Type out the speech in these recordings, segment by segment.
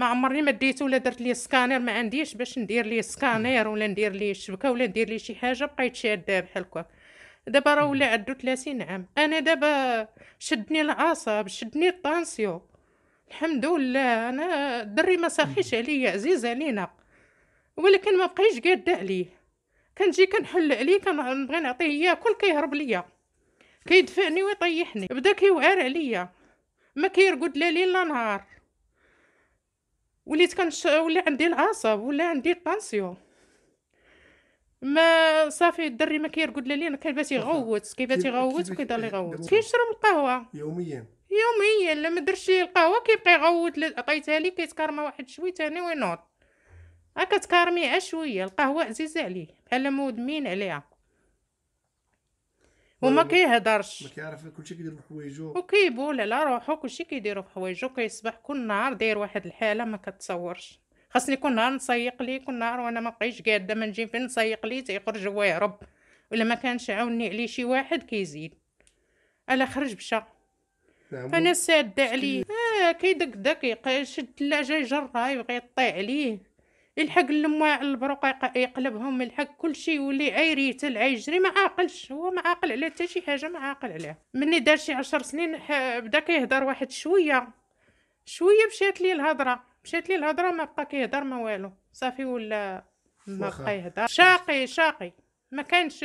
ما عمرني ما ديته ولا درت ليه سكانر ما عنديش باش ندير ليه سكانير ولا ندير ليه شبكه ولا ندير ليه شي حاجه بقيت شاده بحال هكا دابا راه ولا عندو 30 عام انا دابا شدني العصب شدني الطانسيو الحمد لله انا الدري ما ساخيش عليا عزيز علينا ولكن ما بقيش قاده عليه كنجي كنحل عليه كنبغي نعطيه ياكل كيهرب ليا كيدفعني ويطيحني بدا كيوعر عليا ما كيرقد لا ليل لا نهار وليت كنش ولي عندي العصب ولا عندي الطنسيون ما صافي الدري ما كيرقد لا لينا كيبات يغوت كيبات يغوت وكيضل يغوت كيشرب القهوه يوميا يوميا لما درتش ليه القهوه كيبقى يغوت عطيتها ليه كيتكرمى واحد شويه ثاني وينوض هكا تكارمي شويه القهوه عزيزه عليه بحال مدمن عليها وما طيب. كيهضرش ما كيعرف شيء كيدير في وكيبول على روحو كلشي كيديرو في حوايجو كيصبح كل نهار داير واحد الحاله ما كتصورش خاصني كل نهار نسيق ليه كل نهار وانا ما بقيتش قاده ما نجي فين نسيق ليه تيخرج هو يهرب ولا ما كانش عاوني عليه شي واحد كيزيد الا خرج مشى نعم، انا ساده عليه اه كيدق دق شد الثلاجه يجرها يبغي يطيح عليه يلحق اللموع البروق يقلبهم يلحق كل شيء يولي عيريت العيجري ما عاقلش هو ما عاقل على حتى شي حاجه ما عاقل عليها مني دار شي عشر سنين بدا كيهضر واحد شويه شويه مشات لي الهضره مشات لي الهضره ما بقى كيهضر ما والو صافي ولا ما بقى يهضر شاقي شاقي ما كانش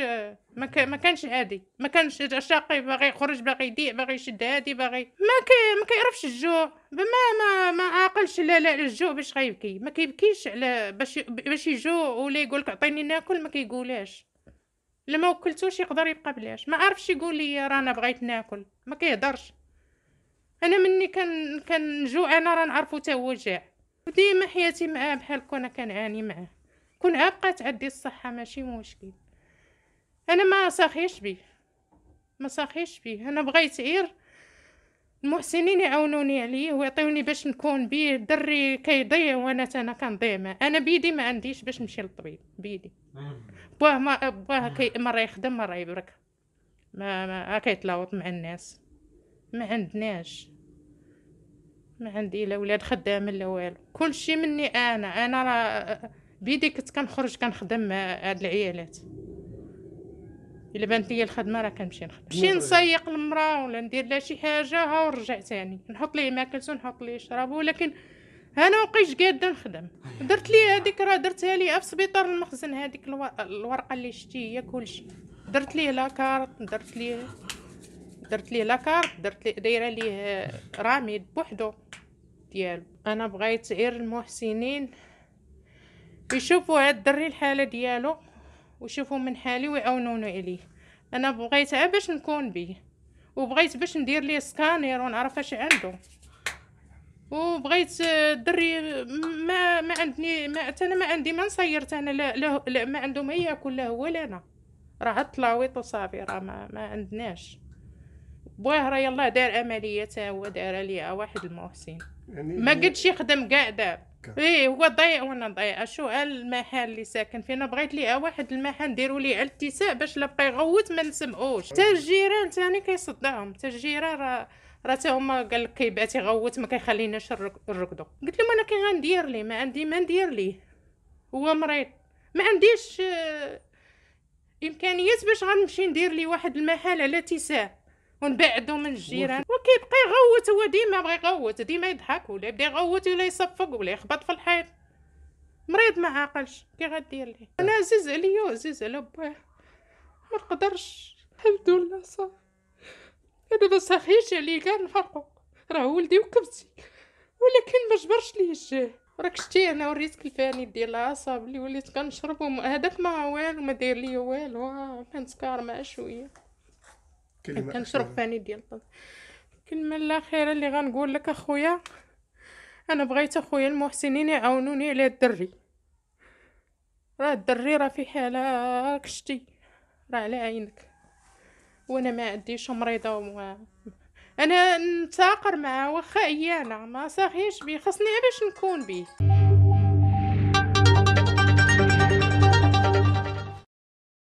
ما, ك... ما كانش عادي ما كانش شاقي باغي يخرج باغي يضيع باغي يشد هادي باغي ما ك... ما كيعرفش الجوع ما ما ما عاقلش لا لا الجوع باش غيبكي ما كيبكيش على باش باش يجوع ولا يقول لك عطيني ناكل ما كيقولهاش الا ما وكلتوش يقدر يبقى بلاش ما عرفش يقول لي رانا بغيت ناكل ما كيهضرش انا مني كان كنجوع انا راه نعرفو تا هو جاع وديما حياتي معاه بحال كون كنعاني معاه كون عبقات بقات عندي الصحه ماشي مشكل انا ما ساخيش بيه ما ساخيش بيه انا بغيت غير المحسنين يعاونوني عليه ويعطيوني باش نكون بيه دري كيضيع وانا انا كنضيع معاه انا بيدي ما عنديش باش نمشي للطبيب بيدي باه ما باه كي مره يخدم مره يبرك ما ما كيتلاوط مع الناس ما عندناش ما عندي لا ولاد خدام لا والو كلشي مني انا انا بيدي كنت كنخرج كنخدم مع هاد العيالات الا بانت لي الخدمه راه كنمشي نخدم نمشي نسيق المراه ولا ندير لها شي حاجه ها ونرجع ثاني نحط ليه ماكلته نحط ليه شرابه ولكن انا مابقيتش قاده نخدم درت لي هذيك راه درتها لي في سبيطار المخزن هذيك الورقه اللي شتي هي كلشي درت ليه لاكارت درت ليه درت ليه لاكارت درت ليه دايره ليه راميد بوحدو ديالو انا بغيت غير المحسنين يشوفوا هاد الدري الحاله ديالو وشوفوا من حالي ويعاونوني عليه انا بغيتها باش نكون بيه وبغيت باش ندير ليه سكانير ونعرف اش عنده وبغيت الدري ما ما عندني ما انا ما عندي ما نصيرت انا لا, لا, لا ما ما ياكل لا هو لا انا راه طلاويط ويط وصافي راه ما, ما عندناش بواه راه الله دار عمليه تا هو دار ليا واحد المحسن يعني ما قدش يخدم كاع دار ايه هو ضيع وانا ضايعه شو المحل اللي ساكن فينا بغيت لي واحد المحل نديرو ليه على الاتساع باش لا بقى يغوت ما نسمعوش حتى الجيران ثاني كيصدعهم حتى الجيران راه راه حتى هما قال لك كيبات يغوت ما كيخليناش نركضو قلت لهم انا كي غندير ليه ما عندي ما ندير ليه هو مريض ما عنديش آه، امكانيات باش غنمشي ندير ليه واحد المحل على اتساع ونبعدو من الجيران وكيبقى يغوت هو ديما بغى يغوت ديما يضحك ولا يبدا يغوت ولا يصفق ولا يخبط في الحيط مريض ما عاقلش كي غدير ليه انا عزيز عليا وعزيز على باه ما نقدرش الحمد لله صافي انا ما سخيش عليه كاع نفرقو راه ولدي وكبتي ولكن ما جبرش ليه الجاه راك شتي انا وريتك الفاني ديال العصاب اللي وليت كنشربو هذاك ما والو ما داير ليا والو آه، مع شويه كلمة كنشرب فاني ديال كلمة الكلمة الأخيرة اللي غنقول لك أخويا أنا بغيت أخويا المحسنين يعاونوني على الدري راه الدري راه في حالة كشتي راه على عينك وانا ما عنديش مريضه وما انا نتاقر معاه واخا ايانا ما صاغيش بيه خصني باش نكون بيه